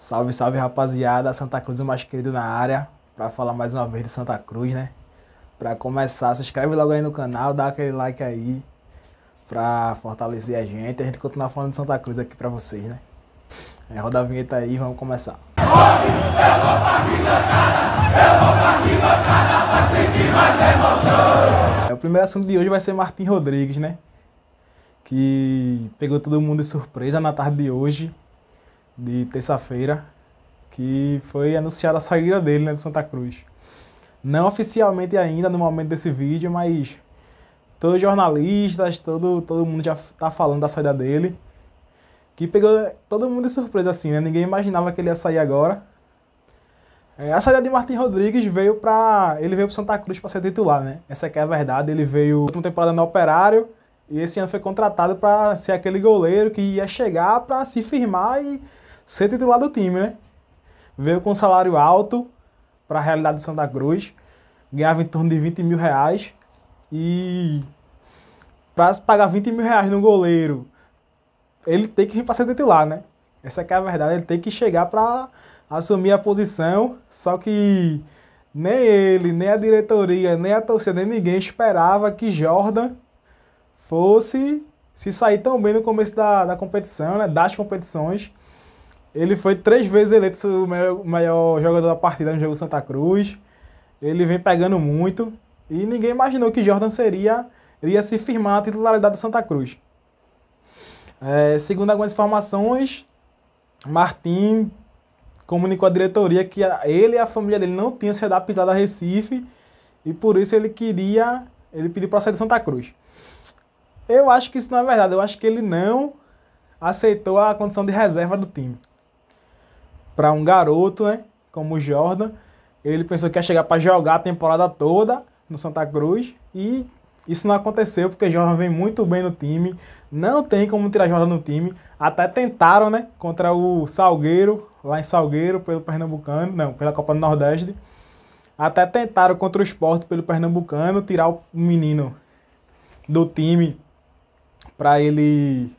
Salve, salve rapaziada, Santa Cruz é o mais querido na área, para falar mais uma vez de Santa Cruz, né? Para começar, se inscreve logo aí no canal, dá aquele like aí para fortalecer a gente, a gente continuar falando de Santa Cruz aqui para vocês, né? É, roda a vinheta aí, vamos começar. É, o primeiro assunto de hoje vai ser Martin Rodrigues, né? Que pegou todo mundo de surpresa na tarde de hoje de terça-feira, que foi anunciada a saída dele né, do Santa Cruz. Não oficialmente ainda no momento desse vídeo, mas todos os jornalistas, todo, todo mundo já está falando da saída dele. Que pegou todo mundo de surpresa assim, né? Ninguém imaginava que ele ia sair agora. É, a saída de Martin Rodrigues veio para ele veio para Santa Cruz para ser titular, né? Essa é que é a verdade. Ele veio uma temporada no Operário, e esse ano foi contratado para ser aquele goleiro que ia chegar para se firmar e ser titular do time, né? Veio com um salário alto para a realidade de Santa Cruz, ganhava em torno de 20 mil reais e para pagar 20 mil reais no goleiro, ele tem que vir para ser titular, né? Essa é a verdade, ele tem que chegar para assumir a posição, só que nem ele, nem a diretoria, nem a torcida, nem ninguém esperava que Jordan fosse se sair tão bem no começo da, da competição, né, das competições. Ele foi três vezes eleito o melhor, jogador da partida no jogo Santa Cruz. Ele vem pegando muito e ninguém imaginou que Jordan seria iria se firmar na titularidade do Santa Cruz. É, segundo algumas informações, Martim comunicou à diretoria que ele e a família dele não tinham se adaptado a Recife e por isso ele queria, ele pediu para sair de Santa Cruz. Eu acho que isso não é verdade. Eu acho que ele não aceitou a condição de reserva do time. Para um garoto, né? Como o Jordan, ele pensou que ia chegar para jogar a temporada toda no Santa Cruz e isso não aconteceu porque Jordan vem muito bem no time, não tem como tirar Jordan no time. Até tentaram, né? Contra o Salgueiro, lá em Salgueiro, pelo Pernambucano, não, pela Copa do Nordeste. Até tentaram contra o Esporte pelo Pernambucano tirar o menino do time para ele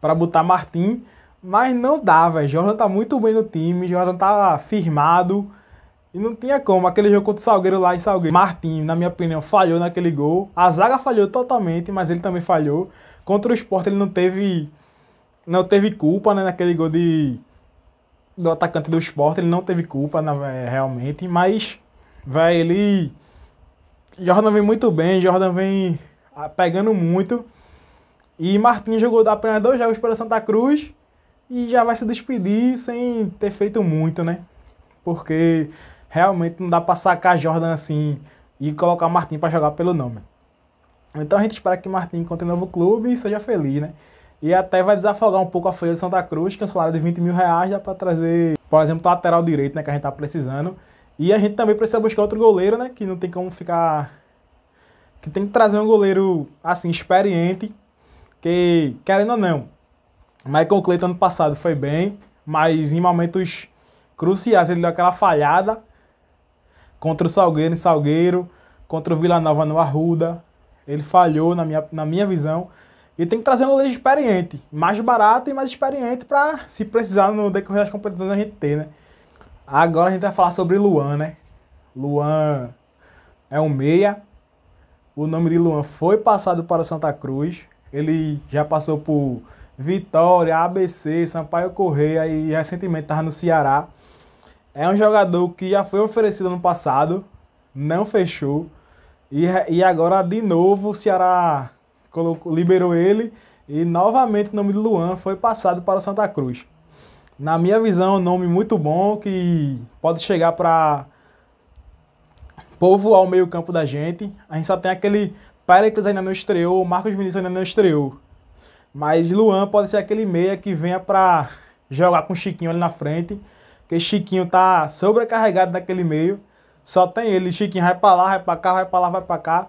para botar Martim, mas não dá, velho. Jordan tá muito bem no time, Jordan tá firmado. E não tinha como, aquele jogo contra o Salgueiro lá em Salgueiro. Martim, na minha opinião, falhou naquele gol. A zaga falhou totalmente, mas ele também falhou. Contra o Sport ele não teve não teve culpa, né, naquele gol de do atacante do Sport, ele não teve culpa, é, realmente, mas velho, ele Jordan vem muito bem, Jordan vem ah, pegando muito. E Martin jogou da apenas dois jogos pela Santa Cruz e já vai se despedir sem ter feito muito, né? Porque realmente não dá para sacar Jordan assim e colocar Martin para jogar pelo nome. Então a gente espera que Martin encontre um novo clube e seja feliz, né? E até vai desafogar um pouco a folha de Santa Cruz, que é um salário de 20 mil reais, dá para trazer, por exemplo, o tá lateral direito, né, que a gente tá precisando. E a gente também precisa buscar outro goleiro, né, que não tem como ficar... Que tem que trazer um goleiro, assim, experiente, que, querendo ou não, Michael Clayton ano passado foi bem, mas em momentos cruciais ele deu aquela falhada contra o Salgueiro em Salgueiro, contra o Vila Nova no Arruda. Ele falhou na minha, na minha visão. E tem que trazer um goleiro experiente, mais barato e mais experiente para se precisar no decorrer das competições a gente ter, né? Agora a gente vai falar sobre Luan, né? Luan é um meia. O nome de Luan foi passado para o Santa Cruz. Ele já passou por Vitória, ABC, Sampaio Correia e recentemente estava no Ceará. É um jogador que já foi oferecido no passado, não fechou. E, e agora, de novo, o Ceará colocou, liberou ele e novamente o nome de Luan foi passado para o Santa Cruz. Na minha visão, é um nome muito bom que pode chegar para povoar o meio-campo da gente. A gente só tem aquele Péricles ainda não estreou, Marcos Vinícius ainda não estreou. Mas Luan pode ser aquele meia que venha para jogar com Chiquinho ali na frente, porque Chiquinho tá sobrecarregado naquele meio. Só tem ele, Chiquinho vai para lá, vai para cá, vai para lá, vai para cá,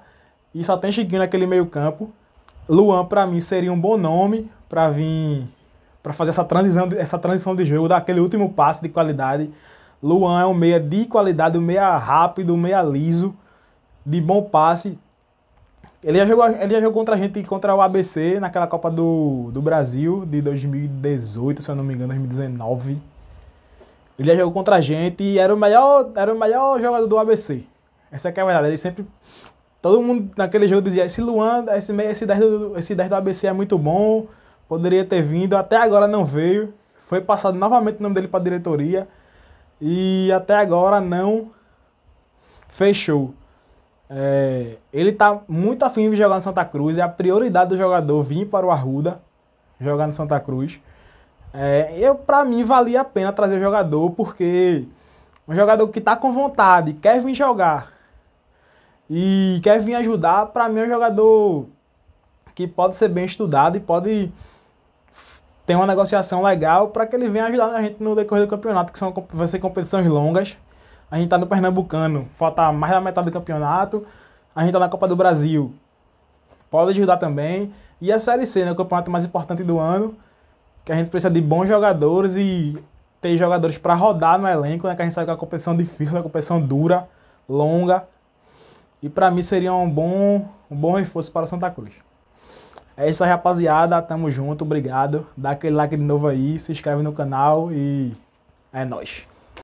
e só tem Chiquinho naquele meio-campo. Luan para mim seria um bom nome para vir para fazer essa transição, essa transição de jogo, dar aquele último passe de qualidade. Luan é um meia de qualidade, um meia rápido, um meia liso, de bom passe, ele já, jogou, ele já jogou contra a gente, contra o ABC, naquela Copa do, do Brasil de 2018, se eu não me engano, 2019. Ele já jogou contra a gente e era o melhor, era o melhor jogador do ABC. Essa é, é a verdade. Ele sempre. Todo mundo naquele jogo dizia: esse Luan, esse, esse, 10 do, esse 10 do ABC é muito bom, poderia ter vindo, até agora não veio. Foi passado novamente o nome dele para a diretoria e até agora não fechou. É, ele está muito afim de jogar no Santa Cruz. É a prioridade do jogador vir para o Arruda jogar no Santa Cruz. É, eu para mim valia a pena trazer o jogador porque um jogador que está com vontade, quer vir jogar e quer vir ajudar, para mim é um jogador que pode ser bem estudado e pode ter uma negociação legal para que ele venha ajudar a gente no decorrer do campeonato, que são vai ser competições longas. A gente tá no Pernambucano, falta mais da metade do campeonato. A gente tá na Copa do Brasil. Pode ajudar também. E a Série C, né? O campeonato mais importante do ano. Que a gente precisa de bons jogadores e ter jogadores para rodar no elenco, né? Que a gente sabe que é uma competição difícil, uma competição dura, longa. E para mim seria um bom, um bom reforço para o Santa Cruz. É isso aí, rapaziada. Tamo junto, obrigado. Dá aquele like de novo aí, se inscreve no canal e é nóis.